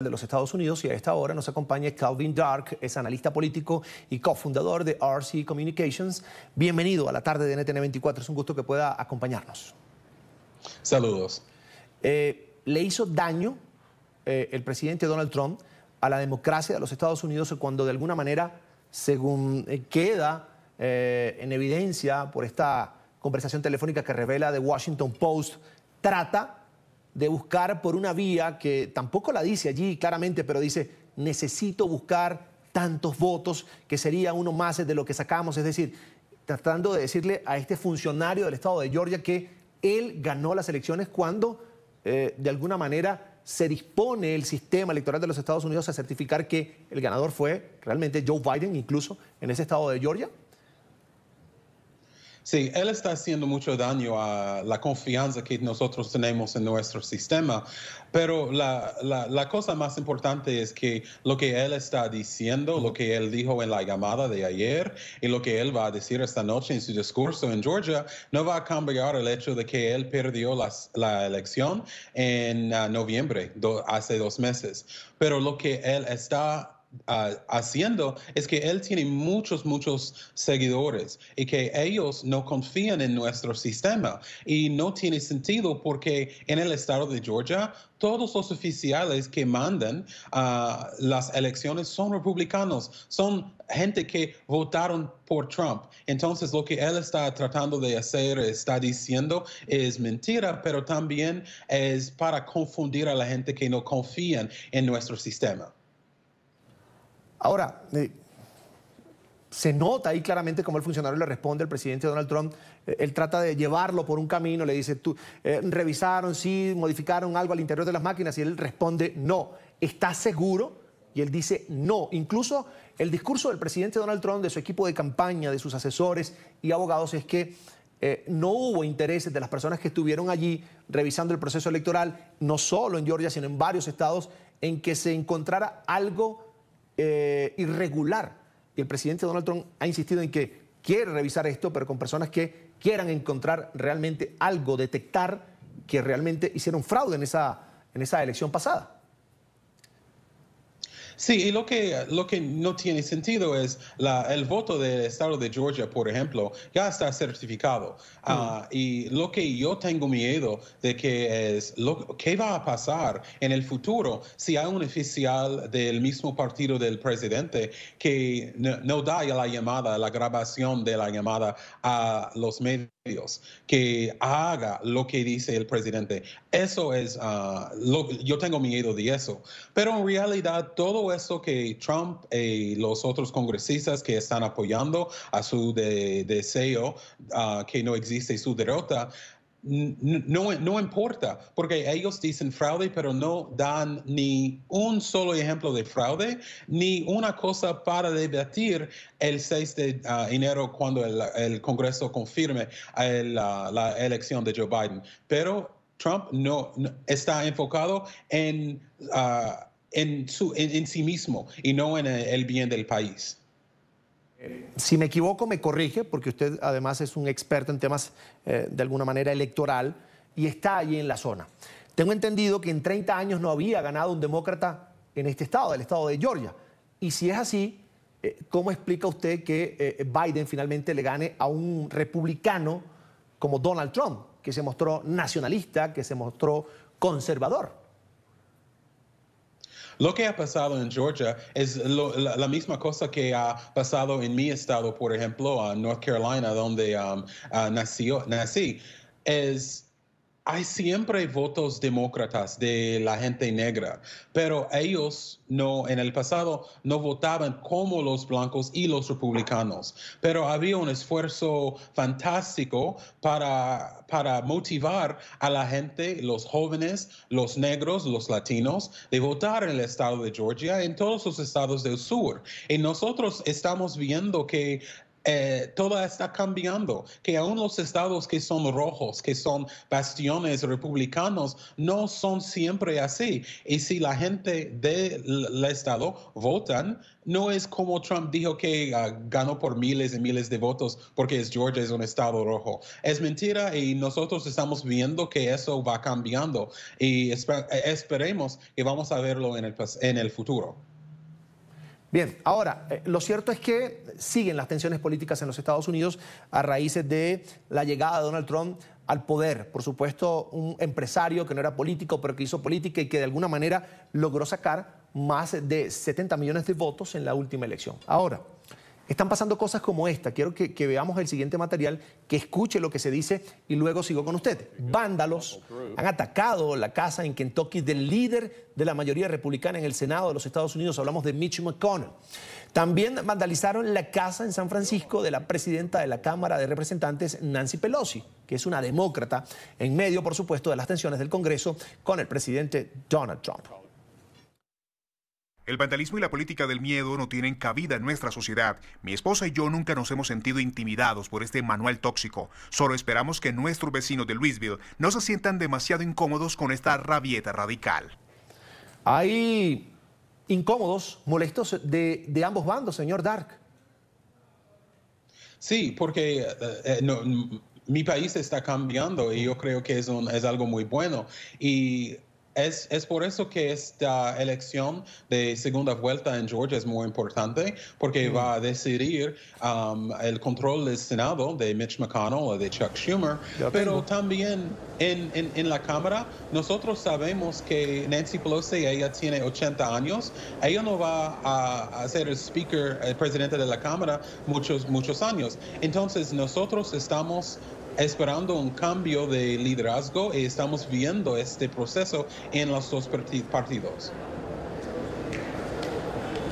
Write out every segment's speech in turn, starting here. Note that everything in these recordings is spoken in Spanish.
de los Estados Unidos y a esta hora nos acompaña Calvin Dark, es analista político y cofundador de RC Communications. Bienvenido a la tarde de NTN 24, es un gusto que pueda acompañarnos. Saludos. Eh, ¿Le hizo daño eh, el presidente Donald Trump a la democracia de los Estados Unidos cuando de alguna manera, según eh, queda en evidencia por esta conversación telefónica que revela The Washington Post, trata de buscar por una vía que tampoco la dice allí claramente, pero dice, necesito buscar tantos votos, que sería uno más de lo que sacamos, es decir, tratando de decirle a este funcionario del Estado de Georgia que él ganó las elecciones cuando, eh, de alguna manera, se dispone el sistema electoral de los Estados Unidos a certificar que el ganador fue realmente Joe Biden, incluso en ese estado de Georgia? Sí, él está haciendo mucho daño a la confianza que nosotros tenemos en nuestro sistema, pero la, cosa más importante es que lo que él está diciendo, lo que él dijo en la llamada de ayer y lo que él va a decir esta noche en su discurso en Georgia, no va a cambiar el hecho de que él perdió las, la elección en ah, noviembre, hace dos meses. Pero lo que él está haciendo es que él tiene muchos, muchos seguidores y que ellos no confían en nuestro sistema. Y no tiene sentido porque en el estado de Georgia todos los oficiales que mandan a ah, las elecciones son republicanos, son gente que votaron por Trump. Entonces lo que él está tratando de hacer, está diciendo, es mentira, pero también es para confundir a la gente que no confían en nuestro sistema. Ahora, eh, se nota ahí claramente cómo el funcionario le responde al presidente Donald Trump. Eh, él trata de llevarlo por un camino, le dice, tú, eh, revisaron, sí, modificaron algo al interior de las máquinas y él responde, no, ¿estás seguro? Y él dice, no. Incluso el discurso del presidente Donald Trump, de su equipo de campaña, de sus asesores y abogados es que no hubo intereses de las personas que estuvieron allí revisando el proceso electoral, no solo en Georgia, sino en varios estados, en que se encontrara algo eh, irregular. Y el presidente Donald Trump ha insistido en que quiere revisar esto, pero con personas que quieran encontrar realmente algo, detectar que realmente hicieron fraude esa, en esa elección pasada. Sí, y lo que, lo que no tiene sentido es el voto del estado de Georgia, por ejemplo, ya está certificado. Ah, hmm. y lo que yo tengo miedo de que es lo, qué va a pasar en el futuro si hay un oficial del mismo partido del presidente que no, da la llamada, la grabación de la llamada a los medios que haga lo que dice el presidente. Eso es, lo ah, lo, yo tengo miedo de eso. Pero en realidad todo eso que Trump eh, y los otros congresistas que están apoyando a su deseo e ah, que no existe su derrota, no, no, importa, porque ellos dicen fraude, pero no dan ni un solo ejemplo de fraude, ni una cosa para debatir el 6 de ah, enero cuando el, Congreso confirme la elección de Joe Biden. Pero Trump no, está enfocado en... Ah, en, sí mismo y no en el bien del país. Si me equivoco, me corrige, porque usted además es un experto en temas eh, de alguna manera electoral y está allí en la zona. Tengo entendido que en 30 años no había ganado un demócrata en este estado, el estado de Georgia. Y si es así, eh, ¿cómo explica usted que eh, Biden finalmente le gane a un republicano como Donald Trump, que se mostró nacionalista, que se mostró conservador? Lo que ha pasado en Georgia es la, misma cosa que ha pasado en mi estado, por ejemplo, en North Carolina, donde um, ah, nació, nací. Es hay siempre votos demócratas de la gente negra, pero ellos no en el pasado no votaban como los blancos y los republicanos, pero había un esfuerzo fantástico para, para motivar a la gente, los jóvenes, los negros, los latinos, de votar en el estado de Georgia, en todos los estados del sur. Y nosotros estamos viendo que eh, todo está cambiando, que aún los estados que son rojos, que son bastiones republicanos, no son siempre así. Y si la gente del estado votan, no es como Trump dijo que ah, ganó por miles y miles de votos porque Georgia es un estado rojo. Es mentira y nosotros estamos viendo que eso va cambiando y eh, esperemos que vamos a verlo en el futuro. Bien, ahora, eh, lo cierto es que siguen las tensiones políticas en los Estados Unidos a raíz de la llegada de Donald Trump al poder. Por supuesto, un empresario que no era político, pero que hizo política y que de alguna manera logró sacar más de 70 millones de votos en la última elección. Ahora, están pasando cosas como esta. Quiero que, veamos el siguiente material, que escuche lo que se dice y luego sigo con usted. Vándalos han atacado la casa en Kentucky del líder de la mayoría republicana en el Senado de los Estados Unidos. Hablamos de Mitch McConnell. También vandalizaron la casa en San Francisco de la presidenta de la Cámara de Representantes, Nancy Pelosi, que es una demócrata, en medio, por supuesto, de las tensiones del Congreso con el presidente Donald Trump. El vandalismo y la política del miedo no tienen cabida en nuestra sociedad. Mi esposa y yo nunca nos hemos sentido intimidados por este manual tóxico. Solo esperamos que nuestros vecinos de Louisville no se sientan demasiado incómodos con esta rabieta radical. Hay incómodos, molestos de, ambos bandos, señor Dark. Sí, porque eh, eh, mi país está cambiando y yo creo que es, es algo muy bueno. Y es, por eso que esta elección de segunda vuelta en Georgia es muy importante, porque mm. va a decidir um, el control del Senado de Mitch McConnell o de Chuck Schumer. pero también en, la Cámara, nosotros sabemos que Nancy Pelosi, ella tiene 80 años, ella no va a, ser el speaker, el presidente de la Cámara, muchos, muchos años. Entonces, nosotros estamos esperando un cambio de liderazgo estamos viendo este proceso en los dos partidos.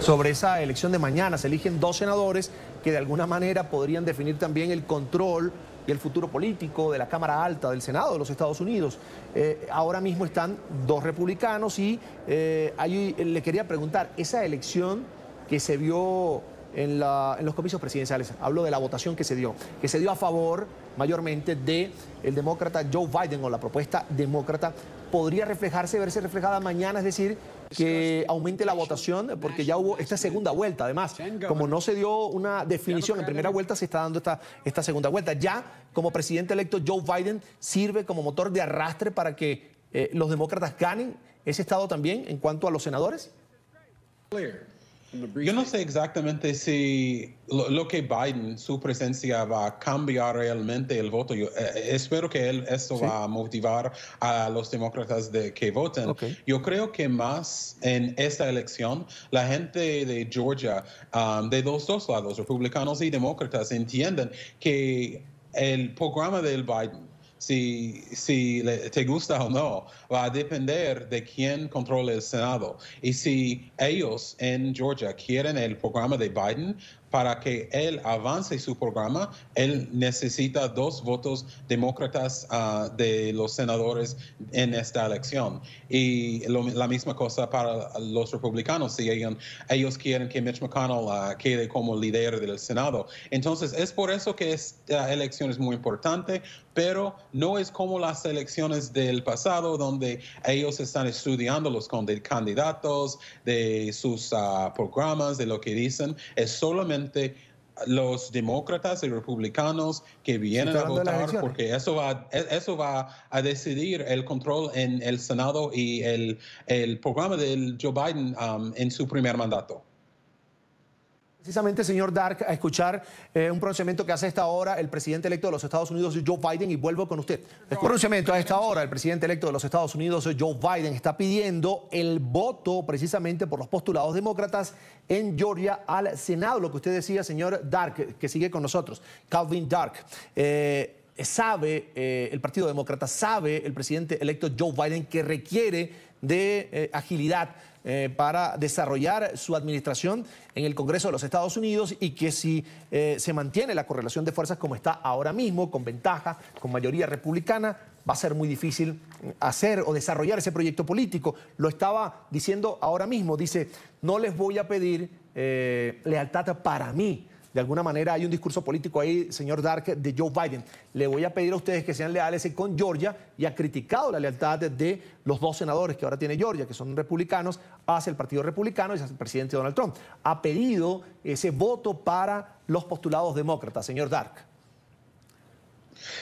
Sobre esa elección de mañana se eligen dos senadores que de alguna manera podrían definir también el control y el futuro político de la Cámara Alta del Senado de los Estados Unidos. Eh, ahora mismo están dos republicanos y eh, ahí le quería preguntar, esa elección que se vio en, los comicios presidenciales. Hablo de la votación que se dio, que se dio a favor mayormente de el demócrata Joe Biden o la propuesta demócrata. Podría reflejarse, verse reflejada mañana, es decir, que aumente la votación, porque ya hubo esta segunda vuelta. Además, como no se dio una definición en primera vuelta, se está dando esta, esta segunda vuelta. Ya como presidente electo, Joe Biden sirve como motor de arrastre para que eh, los demócratas ganen ese estado también en cuanto a los senadores. Yo no sé exactamente si lo, que Biden, su presencia va a cambiar realmente el voto. Eh, eh, espero que él, eso va a motivar a los demócratas de que voten. Yo creo que más en esta elección, la gente de Georgia, um, de los dos lados, republicanos y demócratas, entienden que el programa del Biden si, si te gusta o no, va a depender de quién controle el Senado. Y si ellos en Georgia quieren el programa de Biden, para que él avance su programa, él necesita dos votos demócratas ah, de los senadores en esta elección. Y la misma cosa para los republicanos, si ellos, quieren que Mitch McConnell ah, quede como líder del Senado. Entonces, es por eso que esta elección es muy importante, pero no es como las elecciones del pasado, donde ellos están estudiando los candidatos, de sus ah, programas, de lo que dicen. Es solamente los demócratas y republicanos que vienen a votar porque eso va, e-, eso va a decidir el control en el Senado y el, programa de Joe Biden um, en su primer mandato. Precisamente, señor Dark, a escuchar eh, un pronunciamiento que hace esta hora el presidente electo de los Estados Unidos, Joe Biden, y vuelvo con usted. El pronunciamiento a esta hora, el presidente electo de los Estados Unidos, Joe Biden, está pidiendo el voto precisamente por los postulados demócratas en Georgia al Senado. Lo que usted decía, señor Dark, que sigue con nosotros, Calvin Dark. Eh, sabe eh, el Partido Demócrata, sabe el presidente electo Joe Biden que requiere de eh, agilidad eh, para desarrollar su administración en el Congreso de los Estados Unidos y que si se mantiene la correlación de fuerzas como está ahora mismo, con ventaja, con mayoría republicana, va a ser muy difícil hacer o desarrollar ese proyecto político. Lo estaba diciendo ahora mismo, dice, no les voy a pedir lealtad para mí, de alguna manera hay un discurso político ahí, señor Dark, de Joe Biden. Le voy a pedir a ustedes que sean leales con Georgia y ha criticado la lealtad de los dos senadores que ahora tiene Georgia, que son republicanos, hacia el Partido Republicano y hacia el presidente Donald Trump. Ha pedido ese voto para los postulados demócratas, señor Dark.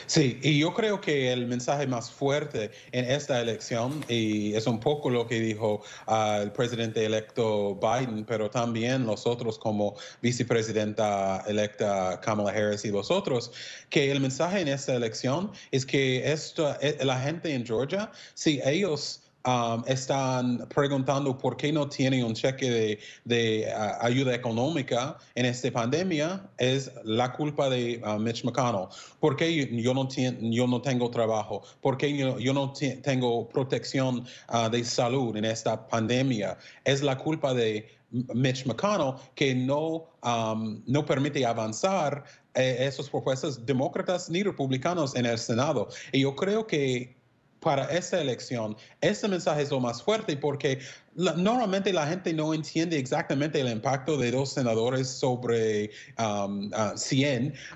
Sí, y yo creo que el mensaje más fuerte en esta elección, y es un poco lo que dijo ah, el presidente electo Biden, pero también nosotros como vicepresidenta electa Kamala Harris y vosotros que el mensaje en esta elección es que e, la gente en Georgia, si ellos Um, están preguntando por qué no tienen un cheque de, uh, ayuda económica en esta pandemia, es la culpa de uh, Mitch McConnell. ¿Por qué yo no, yo no tengo trabajo? ¿Por qué yo, no tengo protección uh, de salud en esta pandemia? Es la culpa de Mitch McConnell que no, um, no permite avanzar eh, esas propuestas demócratas ni republicanos en el Senado. Y yo creo que para esta elección. este mensaje es lo más fuerte porque normalmente la gente no entiende exactamente el impacto de dos senadores sobre 100, um, y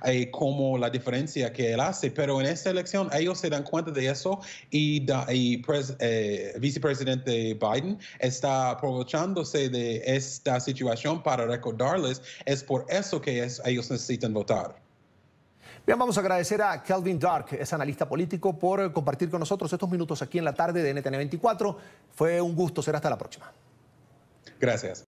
eh, como la diferencia que él hace, pero en esta elección ellos se dan cuenta de eso y, eh, vicepresidente Biden está aprovechándose de esta situación para recordarles, es por eso que ellos necesitan votar. Bien, vamos a agradecer a Kelvin Dark, es analista político, por compartir con nosotros estos minutos aquí en la tarde de NTN 24. Fue un gusto, será hasta la próxima. Gracias.